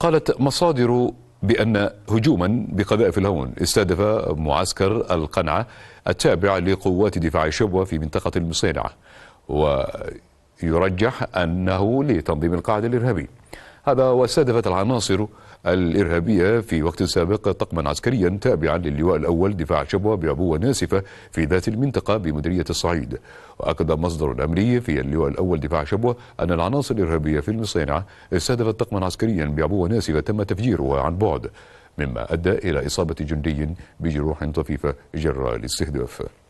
قالت مصادر بأن هجوما بقذائف الهون استهدف معسكر القنعة التابع لقوات دفاع شبوة في منطقة المصينعة ويرجح أنه لتنظيم القاعدة الإرهابي هذا واستهدفت العناصر الإرهابية في وقت سابق طقما عسكريا تابعا للواء الأول دفاع شبوة بعبوة ناسفة في ذات المنطقة بمديرية الصعيد وأكد مصدر أمري في اللواء الأول دفاع شبوة أن العناصر الإرهابية في المصينعة استهدفت طقما عسكريا بعبوة ناسفة تم تفجيرها عن بعد مما أدى إلى إصابة جندي بجروح طفيفة جراء الاستهداف